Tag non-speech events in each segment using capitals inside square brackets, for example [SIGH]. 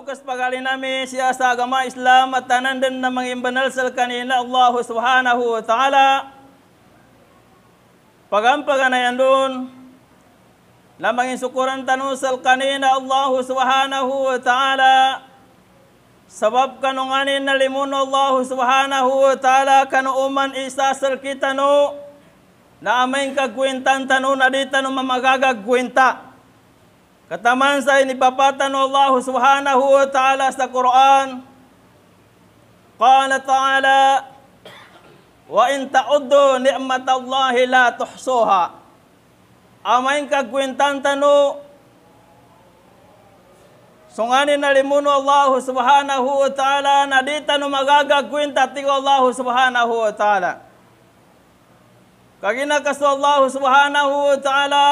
bukas pagali nami siasa agama Islam atanan dan namang imbanal selkan ina Allah subhanahu wa ta'ala pagampagan ayan dun namang insukuran tanu selkan ina Allah subhanahu wa ta'ala sebab kanunganin nalimun Allah subhanahu wa ta'ala kanu uman isa selkitanu na aming kagwintan tanu na ditanu mamagagagwintan Kataman saya ni papatan Allah Subhanahu wa taala sa Quran. Qala ta'ala wa in ta'uddu ni'matallahi la tuhsuha. Amain ka kuintan tanu Sungani nalimuno Allah Subhanahu wa taala na ditanu magaga kuinta ti Allah Subhanahu wa taala. Kagina kasu Allah Subhanahu wa taala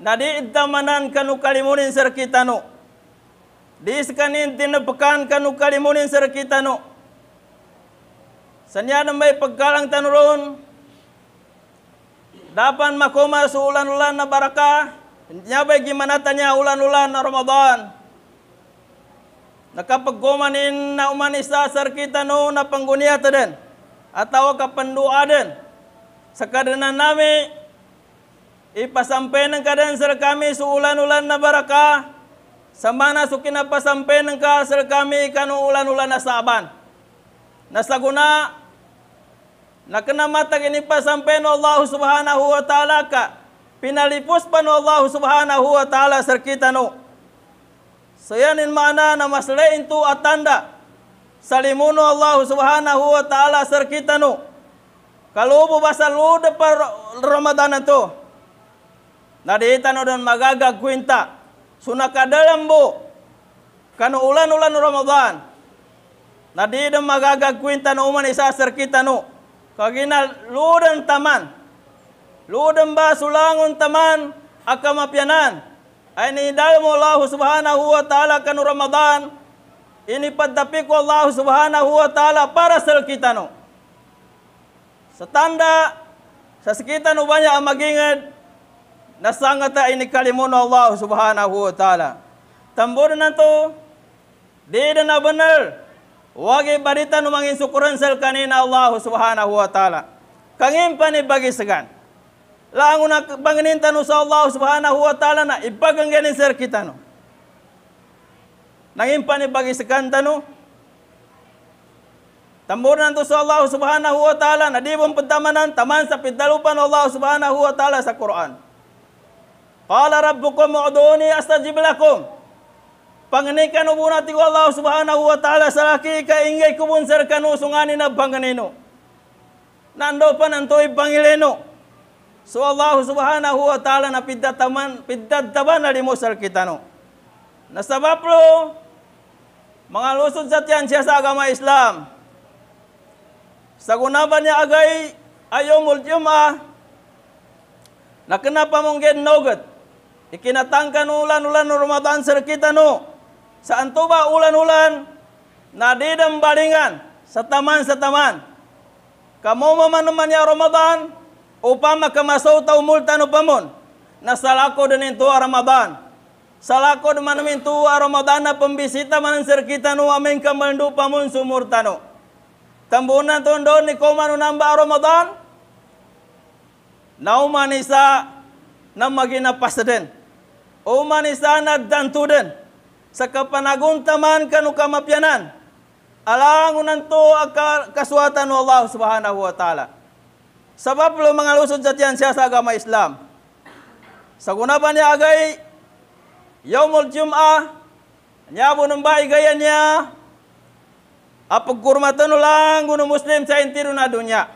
Nadi itu manan kanu kalimunin serkita nu. Di sekanin tin pekan kanu kalimunin serkita nu. Senyap pegalang tanurun. Dapan makoma suulan ulan na baraka. Nyabai gimana tanya ulan ulan na Ramadan. pegomanin na umanisa serkita na pangguniya tadan. Atau kapendua den. Sekadena namin ipasampay ng kadan sa kami sa kan ulan-ulan na baraka, samana sa kinapasampay ng ka sa kami kanu ulan-ulan na saban. Nasaguna, na kinamatag inipasampay ng Allah subhanahu wa ta'ala ka, pinalipos pa ng Allah subhanahu wa ta'ala sa kita no. So yan in mana na maslain tu at tanda, salimuno Allah subhanahu wa ta'ala sa kita no. Kalau bahasa lu depan Ramadan itu, Nadi itan udan magaga kuinta. Sunaka dalam bu. Kanu ulan-ulan Ramadan. Nadi idan magaga kuinta nu uman isa kita nu. Kagina ludan taman. Ludan ba sulangun taman. Akama pianan. Aini dalam Allah subhanahu wa ta'ala kanu Ramadan. Ini padapiku Allah subhanahu wa ta'ala para serkita nu. Setanda. Sesekita nu banyak amagingat na sangata ini kalimun Allah subhanahu wa ta'ala. Tambor na tu, dia na benar, wagi barita numangin syukuran sel kan Allah subhanahu wa ta'ala. Kangin pani bagi segan. Langu lah na panginin tanu sa Allah subhanahu wa ta'ala na ibagang ganin sir kita no. Nangin pani bagi segan tanu, Tambur nan tu Allah Subhanahu wa taala na di bom pentamanan taman sa pitalupan Allah Subhanahu wa taala sa Quran. Qala rabbukum uduni astajib lakum. Panganikan ubo natin ko Allah subhanahu wa ta'ala sa laki kaingay kubunsar kanu sungani na panganino. Nando pa nantoy pangileno. So Allah subhanahu wa ta'ala na piddataman, piddataban na limusar kitano. Nasabapro, mga lusod sa tiyan siya sa agama Islam. Sa gunaban niya agay, ayomul juma, na kenapa mong genogat, Ikinatangkan ulan-ulan Ramadan serkita nu. Saantuba ulan-ulan. Nadidem balingan. Setaman-setaman. Kamu meman ya Ramadan. Upama kemasau tau multan upamun. Nasalako denin tua Ramadan. Salako demanamin tua Ramadan. Na pembisita man serkita nu. Amin kemendu pamun sumur tanu. Tembunan tundun ni komanu nambah Ramadan. Nauman isa. Namagina pasaden. Nauman Uman isanat dan tuden. Saka panagun taman kanu kamapianan. Alang unanto akar kasuatan Allah subhanahu wa ta'ala. Sebab lo mengalusun jatian siasa agama Islam. Saguna banyak agai. Yaumul Jum'ah. Nyabu nembai gayanya. Apa kurmatan ulang gunung muslim saya intirun adunya.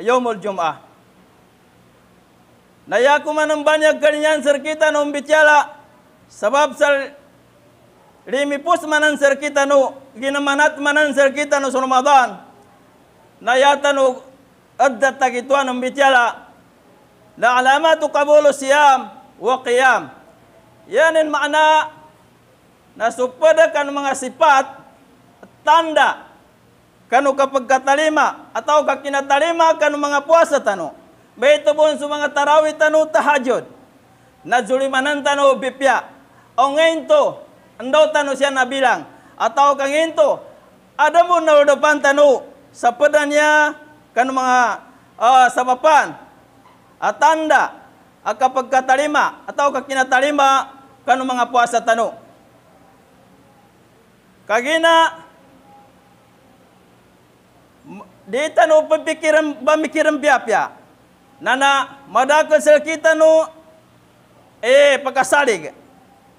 Yaumul Jum'ah. Nah, ya manam banyak kenyan serkita nu bicara sebab sal limi pus manan serkita nu gina manat manan serkita nu sun Ramadan. Nah, ya tanu adda tak itu anu bicara. La alamatu qabulu siyam wa qiyam. Yanin makna na supada kan mengasipat tanda kanu kapag katalima atau kakinatalima kanu mga puasa tanu. Baitubon sa mga tarawit tanu tahajud. Nadzulimanan tanu bipya. O ngayon to, andaw tanu siya nabilang. Ataw kang ngayon to, ada mo na udapan tanu sa padanya kan mga uh, ah, sabapan. Atanda, akapagkatalima, ataw kakinatalima kan mga puasa tanu. Kagina, di tanu pemikiran, pemikiran biapya. Nana madak sel kita nu eh pakasalig.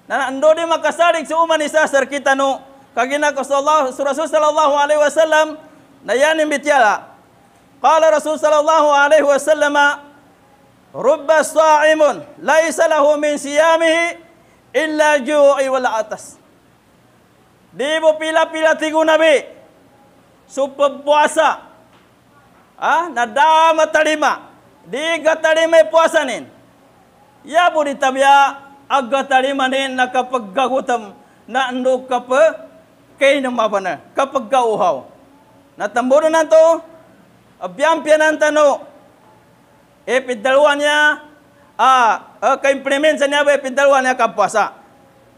Nana ando di makasalig si umat sel kita nu kagina ko sallallahu surah sallallahu alaihi wasallam na yan imbitiala. Qala Rasul sallallahu alaihi wasallam rubba sa'imun laisa lahu min siyamihi illa ju'i wal atas. Di bo pila-pila tigu nabi. Supe puasa. Ah, ha? nadama Nadama talima digatarime puasanin. Ya budi tabia agatarimane nakapaggagutam na andukap kainamabana kapaggauhaw. Na tamburo na to, abiyampian ang tano, epidaluan eh, niya, ah, ah, ka-implement sa niya ba epidaluan eh, niya kapuasa.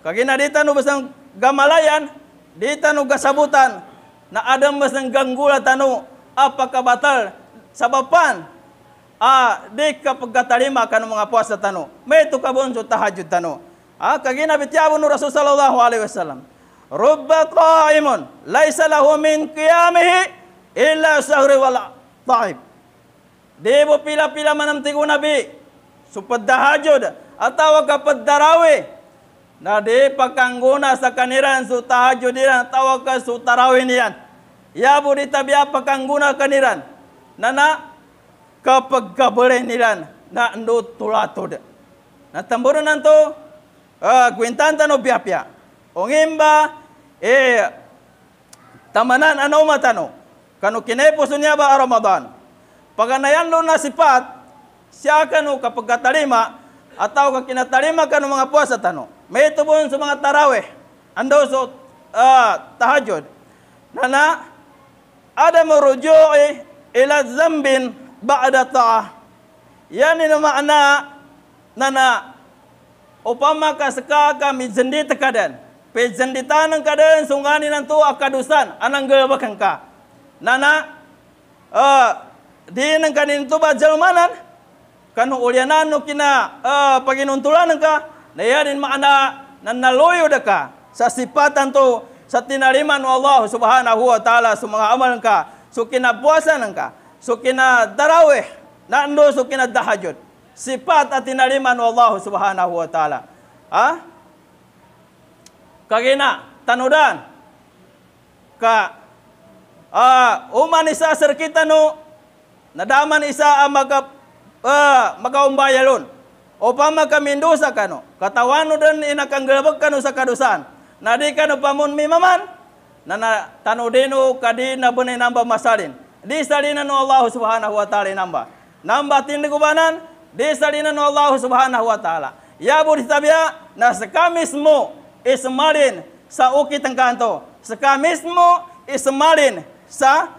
Kagina dito no basang gamalayan, dito no gasabutan, na adam basang ganggula tano, apakabatal sa bapan Ah, di ka pagkatalima ka ng mga puwasa tano. May ito ka buong tahajud tano. Ah, kagina bitiyabon ng Rasul sallallahu alaihi wasallam. Rubba qa'imun laisa lahu min qiyamihi illa sahri wala ta'ib. Di mo pila-pila manam ang nabi. Supad tahajud. At awag kapad darawi. Na di pagkangguna sa kaniran su tahajud nilan. At awag ka sa tarawin niyan. Yabo di tabi apakangguna kaniran. Nana kapag gabare nilan na ando tulatod. Na tamburo na ito, uh, kwintanta no biyapya. O ngimba, eh, tamanan ano matano. Kano kinepuso niya ba Ramadan? Paganayan lo na sipat, siya kano kapag katalima, ataw ka kinatalima kano mga puwasa tano. May tubuhin sa mga taraweh, ando so uh, tahajud. Na na, ada merujuk eh, ila zambin, ba'da ta'ah. Yang ini anak, nana upama ka seka kami jendi tekaden. Pe jendi tanang kaden sungani nan tu akadusan anang ge bakangka. Nana eh, di nang kanin tu ba jalmanan kan ulianan nu kina eh uh, pagi nuntulan nangka. Na yadin makna nana loyo deka. Sa sipatan tu satinariman Allah Subhanahu wa taala sumanga amal nangka. Sukina puasa nangka sukina tarawih nando sukina tahajud sifat ati atinariman Allah Subhanahu wa taala ha kagina tanudan ka a ha, uh, umanisa ser kita nu nadaman isa amaga uh, maga umbayalon upama kami dosa kanu katawan nu den ina kang gelebek kanu sakadosan nadikan upamun mimaman nana tanudinu kadina bene namba masalin di salina no Allah Subhanahu wa taala namba namba tindu kubanan di salina no Allah Subhanahu wa taala ya buritabia na sekamismu ismalin sa uki tengkanto sekamismu ismalin sa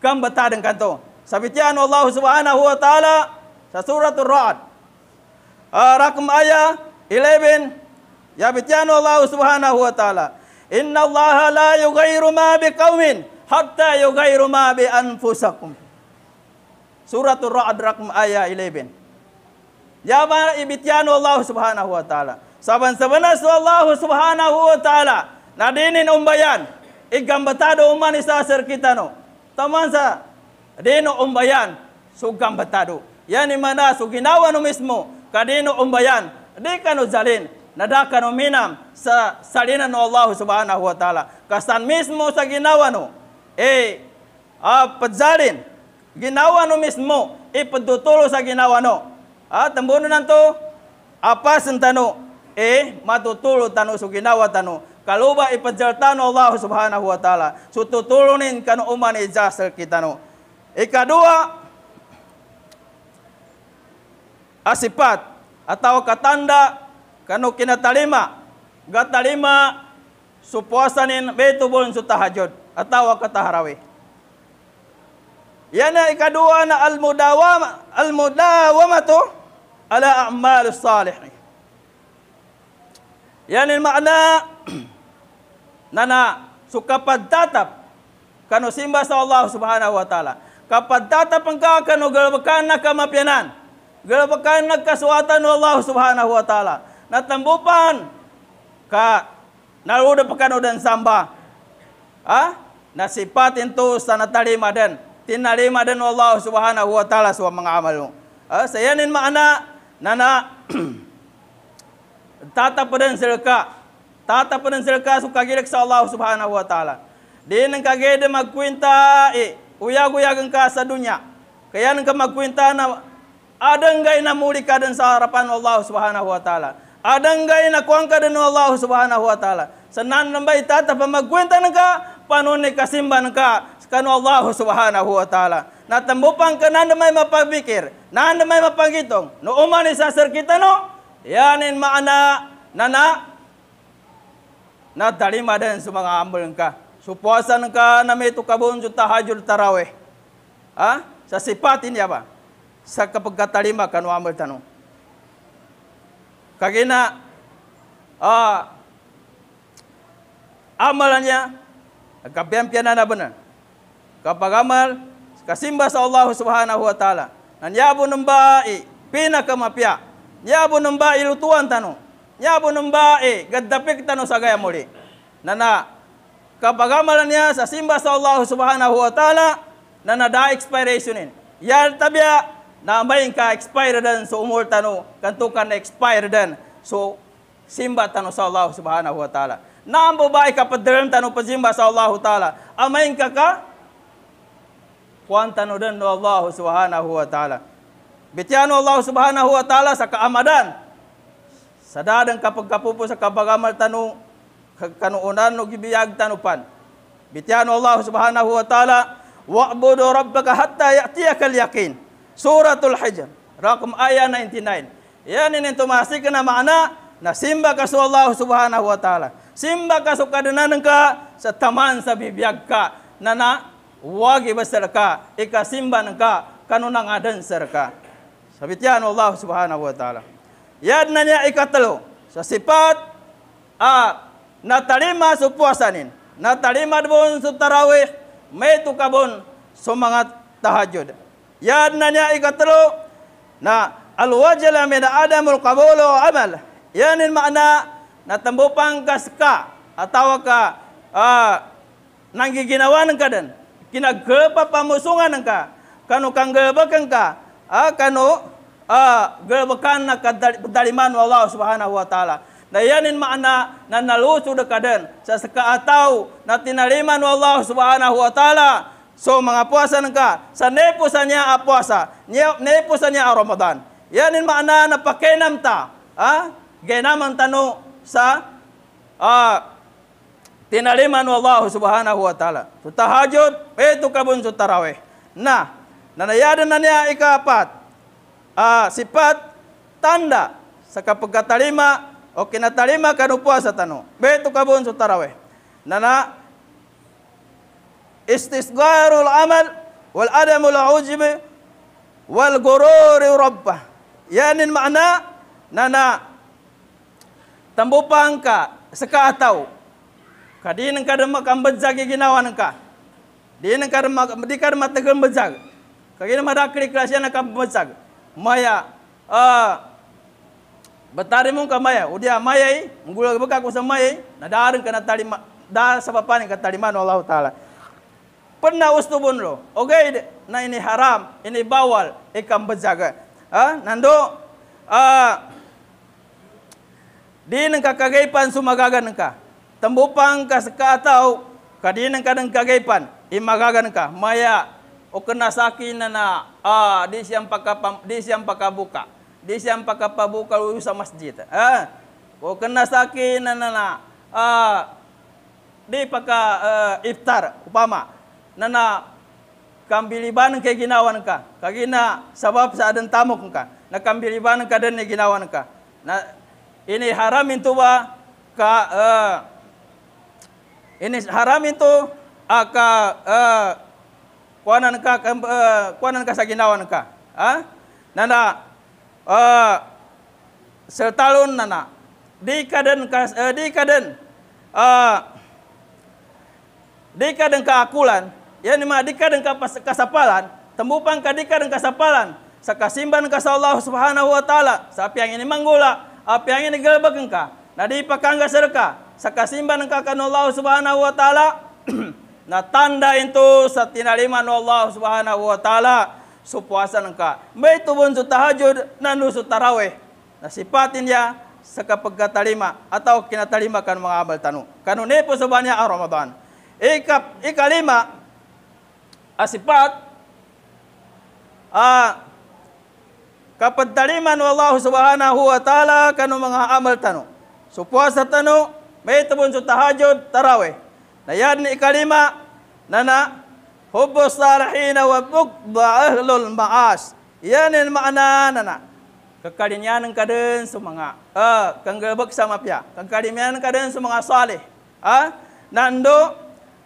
kambata tengkanto. sabitian Allah Subhanahu wa taala sa surah ar-ra'd ah, rakam ayat 11 Ya bityan Allah Subhanahu wa taala inna Allah la yugairu ma biqaumin hatta yughayyiru ma bi anfusakum. Surah Ar-Ra'd rakam ayat 11. Ya ma ibtian Allah Subhanahu wa taala. Saban sabana Allah Subhanahu wa taala. Nadinin umbayan. Igam betado umman isa ser kita no. Tamansa. Dino umbayan sugam betado. Yani mana suginawa no mismo. Kadino umbayan. dekano zalin. Nadakano minam sa salinan Allah Subhanahu wa taala. Kasan mismo sa no. Eh, a ah, pagzarin ginawa no mismo ipagtutulo eh, sa ginawa no a ah, tembono nanto apa sentano Eh, matutulo tano sa ginawa tano kaluba ipagjaltano Allah subhanahu wa taala so tutulonin kanu uman e jasel kita no e kadua asipat atau katanda kanu kinatalima gatalima supuasanin betubun su tahajud atau wakat taharawih. Yang nak ikadua nak al-mudawam al-mudawam tu ala amal salih. Yang ni makna [CLEARS THROAT] nana suka padatap kanu simba sa Subhanahu wa taala. Kapadatap engkau kanu gelebekan nak kemapianan. Gelebekan nak suatan Allah Subhanahu wa taala. Natambupan ka naruda pekan udan sambah ah ha? nasipat itu sana tadi dan tinarima dan Allah Subhanahu wa taala suwa mengamalu ha? saya nin makna nana [CLEARS THROAT] tata pedan selka tata pedan selka suka gilek sa Allah Subhanahu wa taala din kage de makuinta e eh, uya guya gengka sa dunya kayan ke makuinta na ada enggak nak muli kaden sarapan Allah Subhanahu wa taala ada enggak nak kuangka den Allah Subhanahu wa taala senan nambai tata pemaguinta nengka panone kasimban ka kanu Allah Subhanahu wa taala. Na tembupang ke nan demai mapagpikir, nan demai mapagitong. No uman isa ser kita no. Ya nin makna nana na dali maden sumanga ambel ka. Supuasan ka na me tu kabun ju tahajud tarawih. Ha? Sa sifat ini apa? Sa kepegatalima kanu ambul tanu. Kagina ah ha? uh, amalannya kapian piana na bana kapagamal kasimba sa Allah subhanahu wa taala nan yabu nambai pina kamapia ya yabu nambai lutuan tanu yabu ya nambai gaddapik tanu sagaya muli nana kapagamalnya sa simba sa Allah subhanahu wa taala nana da expiration in yar tabia na main ka expire dan so umur tanu kantukan expire dan so simba tanu sa Allah subhanahu wa taala Nam bubai ka padrem tanu pajimba sa Allahu taala. Amain ka ka kuantan udan do Allah Subhanahu wa taala. Bitianu Allah Subhanahu wa taala sa kaamadan. Sada dan ka pagkapupo sa kabagamal tanu kanu unan no gibiyag tanu pan. Bitianu Allah Subhanahu wa taala wa'budu rabbaka hatta ya'tiyakal yaqin. Suratul Hijr, rakam ayat 99. Ya ni nentu masih kena makna nasimba ka Allah Subhanahu wa taala. Simba ka suka denan ka setaman sabi biak ka nana wagi besar ka ika simba ka kanunang ngaden ser ka sabitian Allah Subhanahu wa taala ya nanya ika telu sesipat a natalima supuasanin, natalima bun su tarawih me tu kabun semangat tahajud ya nanya ika telu na al wajala adamul qabulu amal yanin makna na tambopang ka ska atawa ka uh, ah, nanggi ginawan ka den kina gepa pamusungan ka kanu kang gebe ka uh, kanu uh, ah, gebe kan na kadaliman Allah Subhanahu wa taala na yanin makna na nalusu de ka den sa ska atau na tinaliman Allah Subhanahu wa taala So mga puasa nengka, sa nepusan niya a puasa, nepusan niya a Ramadan. Yan in makna na pakinam ta, ha? Ah? Ganaman ta no, sa ah tinaliman Allah Subhanahu wa taala. Tu tahajud, pe kabun tu tarawih. Nah, nanaya dan nanaya ika apat. Ah sifat tanda saka pegata lima Oke na talima kanu puasa tanu. Be tu kabun su tarawih. Nana istisgharul amal wal adamul ujbi wal gururi rabbah. Yanin makna nana tambo pangka seka atau kadin ka de makam bezag ke ginawan ka din ka de makam di ka de mata ke bezag ka ma dakri klasi na kam bezag maya a ah, betare mung ka maya udia maya i eh, ngul beka ku sama Maya eh. na darang kana tali da sebab pan kata mana Allah taala pernah ustubun lo okey na ini haram ini bawal ikam bezag ha ah, nando a ah, di nang kakagaypan sumagagan ka. Tambupang kaskataw, kadi nang kadang kagaypan, imagagan ka. Maya, o kanasakin na na, ah, di siyang, pakapam, di siyang pakabuka. Di siyang pakapabuka sa masjid. Ah, o kanasakin na na na, ah, di pagka uh, ah, iftar upama na na kambilibanan kay ginawan ka kagina sabab sa adan tamok ka na kambilibanan ka din ginawan ka na ini haram itu wa ka uh, ini haram itu aka ah, uh, eh, kuanan ka uh, kuanan ka saginawan ka ha nanda uh, setahun nana di kaden ka uh, di kaden uh, ah, di kaden ka akulan ya ni ma di kaden ka kasapalan tembupang ka di kaden kasapalan sakasimban ka Allah subhanahu wa taala sapi yang ini manggula api angin negara bagengka. Nadi pakangga serka. Saka simban kakan Allah subhanahu wa ta'ala. [CLEARS THROAT] Na tanda itu satina liman Allah subhanahu wa ta'ala. Supuasa nengka. Baitu pun su tahajud na nusu taraweh. Na sifatin ya. Saka pegata lima. Atau kina talima kan mga tanu. Kanu nipu subhanya ah Ramadan. Ika, ika lima. Asipat. Ah, ah kapantaliman wallahu subhanahu wa taala kanu mga amal tanu so puasa tanu may tabun su tahajud tarawih na yan ni kalima nana hubbu salihin wa bukdha ahlul ma'as yan ni makna nana kekalinyan ng kadun sumanga eh kanggebek sama pia kekalinyan ng kadun sumanga salih ah ha? nando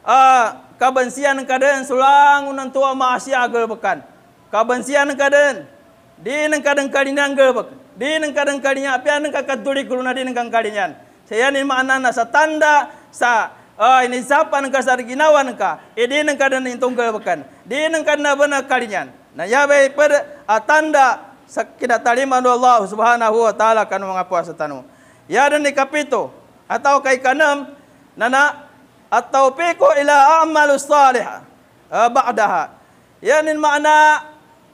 eh kabensian ng kadun sulang unang tua maasi agel bekan kabensian ng kadun dia neng kadang kadang nangga bak. Dia neng kadang kadang apa yang neng kakak duri kuluna dia neng kadang Saya ni mana nasa tanda sa. Oh ini siapa neng kasar ginawan ka? Eh dia neng kadang itu nangga bakan. Dia neng kadang apa neng kadang Nah ya baik per ah, tanda sakida taliman Allah Subhanahu wa taala kan mengapa setanu. Ya dan ni kapito atau kai kanam nana atau peko ila amalus salihah eh, ba'daha. Ya nin makna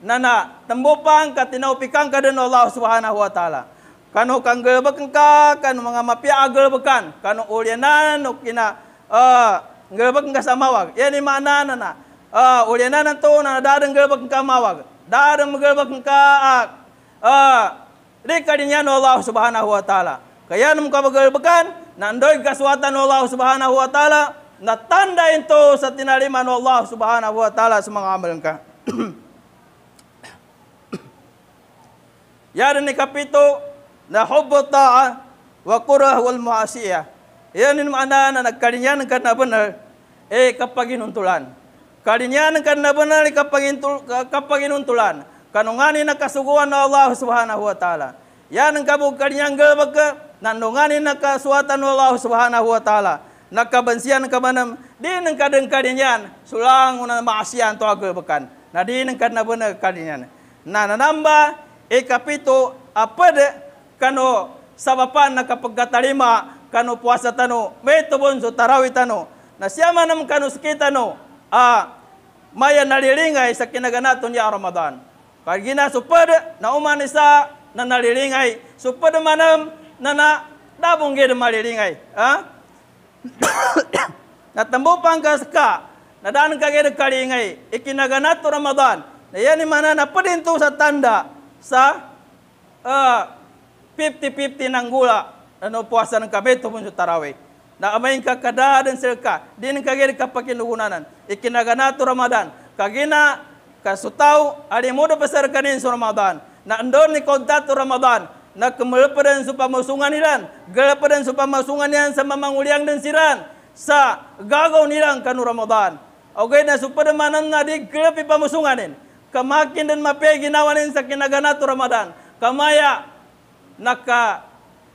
nana tembopang ka tinau pikang ka den Allah Subhanahu wa taala kanu kangge bekengka kan mangama pi agel bekan kanu ulianan nokina eh ngge bekengka samawa ya ni mana nana eh ulianan tu na dadeng ngge bekengka mawa dadeng ngge bekengka eh rekadinya Allah Subhanahu wa taala kayan muka bekel bekan nandoi kasuatan Allah Subhanahu wa taala na tanda itu satinariman Allah Subhanahu wa taala semangamalengka [CLEARS THROAT] Yang ni kapito na hubbu ta'a wa qurah wal ma'asiyah. Yan ni mana na nagkalinyan kan na benar eh kapaginuntulan. Kalinyan kan na benar ni kapagintul kapaginuntulan. Kanungani na kasuguan na Allah Subhanahu wa taala. Yan ang kabu kalinyan gabaka nanungani na kasuatan Allah Subhanahu wa taala. Nakabensian ka manam di nang kadeng kalinyan sulang una ma'asiyan to agabakan. Na di nang kan na benar kalinyan. Na nanamba e eh, kapito apade kano sabapan na kapagkata lima kano puasa tano may tubon so tarawi tano na siya manam kano sakita no a ah, maya naliringay sa kinaganato niya Ramadan pagi na supad na umanisa na naliringay supad manam na na dabong gid maliringay ha [COUGHS] na tambo pangkas ka na dan ka gid kalingay ikinaganato Ramadan na yan ni manan na sa tanda sa uh, 50-50 nanggula dan puasa nang kami tu pun sutarawe. Na amai ka kada dan serka, din ka gere ka pakin lugunanan. ikinaga gana tu Ramadan, kagina gina ka sutau ari modo besar kanin sur Ramadan. Na ndon ni kontak tu Ramadan, na kemelepen dan supa masungan iran, gelepen dan supa masungan yang sama manguliang dan siran. Sa gagau nirang kanu Ramadan. Okey na supa de manan na di gelepi pamusunganin kamakin dan mapegi nawanin sa kinaganato Ramadan. Kamaya naka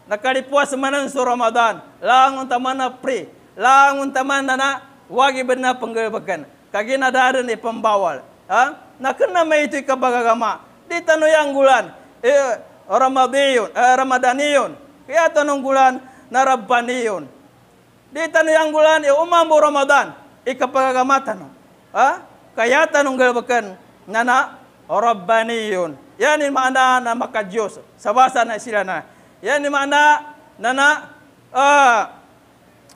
nakalipuas manan sa Ramadan. Langon taman na pri. Langon taman na na wagi benda penggerbakan. Kagina ada ni pembawal. Ah, Nak kena maitu kabagagama. Di tanu yang gulan. Eh, Ramadiyun. Eh, Ramadaniyun. Kaya tanu gulan na Rabbaniyun. Di tanu yang gulan. Eh, ya, umambu Ramadan. Ikapagagama tanong. Ah, ha? Kaya tanu gulabakan. Ha? nana rabbaniyun yani makna na makajos sabasa na silana. na yani makna nana uh,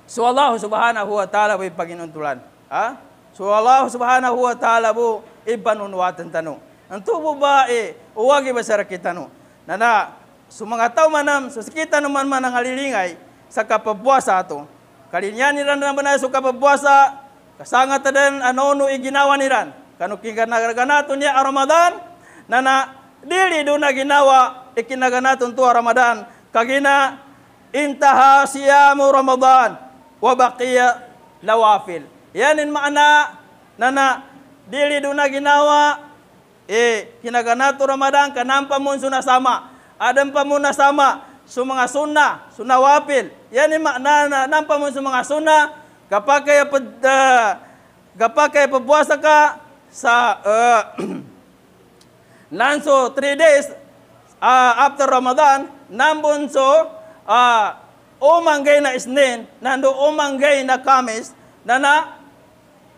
so Allah subhanahu wa taala bu paginuntulan ha uh, so Allah subhanahu wa taala bu ibanun wa tantanu antu bu bae uwagi besar kita nu nana sumang atau manam sesekita nu man manang alilingai saka pepuasa tu kalinya ni randa benar suka pepuasa sangat dan anonu iginawan iran Kanu kanukingana gana tunya ah Ramadan nana dili duna ginawa ikinagana tuntua Ramadan kagina intaha siyamu Ramadan wa baqiya nawafil Yani makna nana dili duna ginawa eh kinagana tu Ramadan kanampa mun sunna sama ada pa mun sama sumanga sunna sunna wafil Yani makna na, nampa mun sumanga sunna kapakai apa eh, uh, kapakai puasa ka sa uh, [CLEARS THROAT] nan so 3 days uh, after Ramadan nambun so uh, ah, umanggay na Isnin nando umanggay na Kamis na na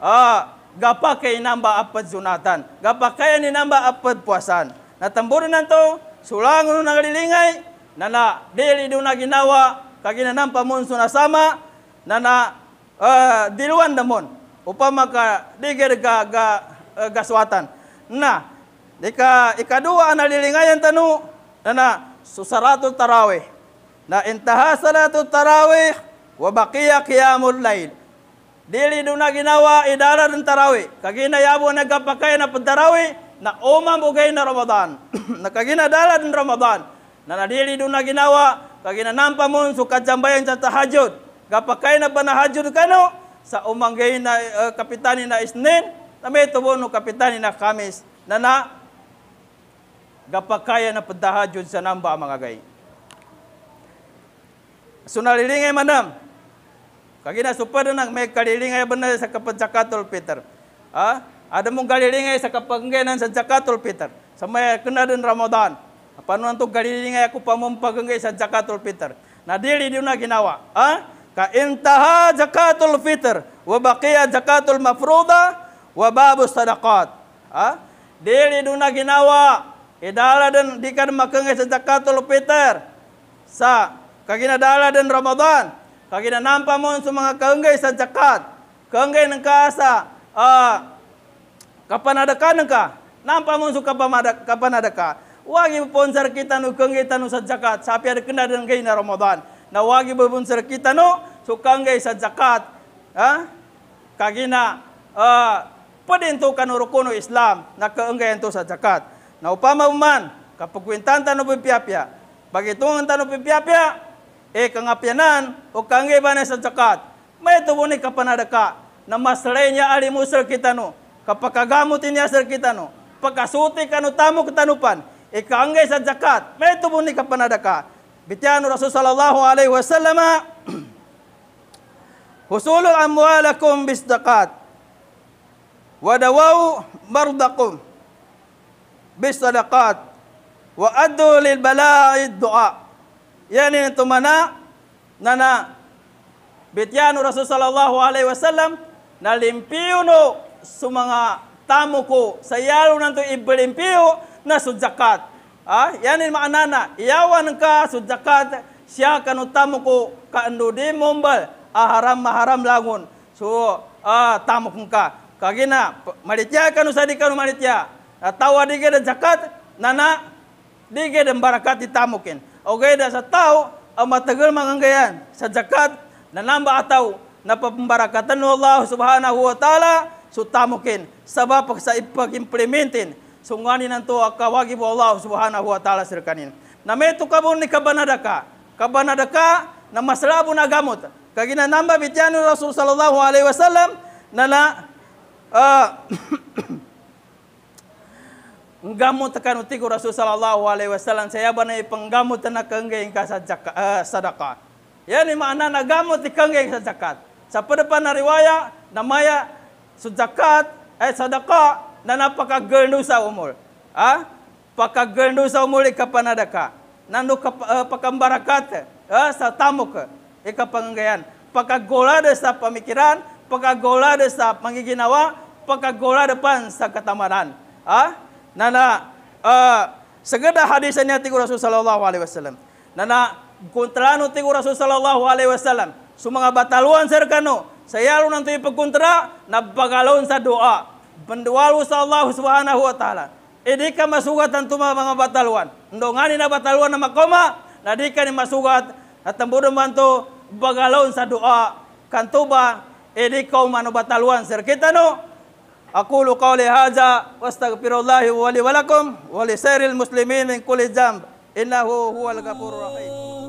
uh, gapakay namba apat sunatan gapakay ni namba apat puasan natamburan nanto sulangon na galilingay na na daily do na ginawa kagina nampa munso na sama na na uh, eh, diluan namon upama ka diger ga, ga uh, eh, gaswatan. Nah, jika ika dua anak dilingai yang tenu. nana susaratu taraweh. Nah, intaha salatu taraweh. wabakia kiamul lain. Dili duna ginawa idara ng tarawih. Kagina yabu na gapakay na pagtarawih, na umam bugay na Ramadan. [CLEARS THROAT] na kagina dala ng Ramadan. Na nadili duna ginawa, kagina nampa mo suka jambayan sa hajud. Gapakai na panahajud kanu. sa umanggay na uh, kapitani na isnin, tapi ito po, no, kapitan, ina kamis, na na, gapakaya na pagdaha dyan sa namba, mga gay. So, nalilingay man na, kagina, super na, may kalilingay ba na sa kapagsakatol, Peter? Ha? Ada mong galilingay sa kapagganan sa Jakatul Peter. Sa may kena din Ramadan. apa nang galilingay ako pa mong pagganay sa Jakatul Peter. Na dili din na ginawa. Ha? Ka intaha Jakatul Peter. Wabakiya Jakatul Mafruda wa babu sadaqat ha diri duna ginawa idala den dikan makeng zakatul fitr sa kagina dala den ramadan kagina nampa mon sumanga kangge sa zakat kangge nang kasa kapan ada kanengka, ka nampa mon suka pamada kapan ka, wagi sponsor kita nu kangge tanu sa zakat sapi ada kena den kai na ramadan na wagi sponsor kita nu suka kangge sa zakat ha kagina ha to kanuro kuno Islam na nakaanggayan to sa zakat. Na upama man kapag kwintanta no pipyapya, bagitungan tano pipyapya, e eh, kangapyanan o kangibanan sa zakat. May tubo kapanadaka na masaray niya alimu kita no, kapakagamot niya sir kita no, pagkasuti kanu tamo katanupan, e kaanggay sa zakat, may tubo kapanadaka. Bityano Rasul sallallahu alaihi wasallam, [CLEARS THROAT] Husulul amwalakum bis wa dawau mardakum bis sadaqat wa adu lil bala'i du'a yani itu mana nana bityan rasul sallallahu alaihi wasallam nalimpiu sumanga tamu ko sayalu nanto ibelimpiu na zakat. ah ha? yani maknana iawan ka sujakat sia kan utamu ko ka andu di mumbal aharam maharam langun so ah ha, tamu ka kagina maritia kanu sadi kanu maritia tahu adik ada zakat nana dige dan barakat kita oke dah saya tahu amat tegel mengenggayan sa zakat dan nambah ah atau na pembarakatan Allah subhanahu wa ta'ala suta mungkin sebab paksa ipak implementin sungguh ini nanti akan wajib Allah subhanahu wa ta'ala sirkan ini nama itu kabun ni kabanadaka kabanadaka nama selabun agamut kagina nambah bityanu Rasulullah sallallahu alaihi wasallam nana uh, ah. [COUGHS] Ngamu tekan utiku Rasul sallallahu alaihi wasallam saya banai penggamu tenak kengge ingka sadaka. Uh, ah, sadaka. Ya ni makna na gamu tikengge ingka zakat. Sapa depan na riwaya namaya sedekat eh sadaka dan apakah gendusa umur? Ha? Apakah gendusa umur ikap panadaka? Nandu eh, ke uh, pakambarakat eh uh, satamu ke ikap penggayan. Apakah gola desa pemikiran? Apakah gola desa mangiginawa? pekagora depan sakatamaran. Ah, ha? nana uh, segera hadisnya tiga Rasul Sallallahu Alaihi Wasallam. Nana kuntelanu tiga Rasul Sallallahu Alaihi Wasallam. Semua bataluan serkanu. Saya lu nanti pekuntera Napa kalau unsa doa. Bendualu Sallallahu Subhanahu Wa Taala. Ini kan masukat tentu mah bataluan. Ndongani na bataluan nama koma. Nadi kan masukat. tembudu mantu bagalon sa doa kantuba. Ini kau mana bataluan serkita nu. No? أقول قولي هذا واستغفر الله ولي ولكم ولسائر المسلمين من كل ذنب إنه هو الغفور الرحيم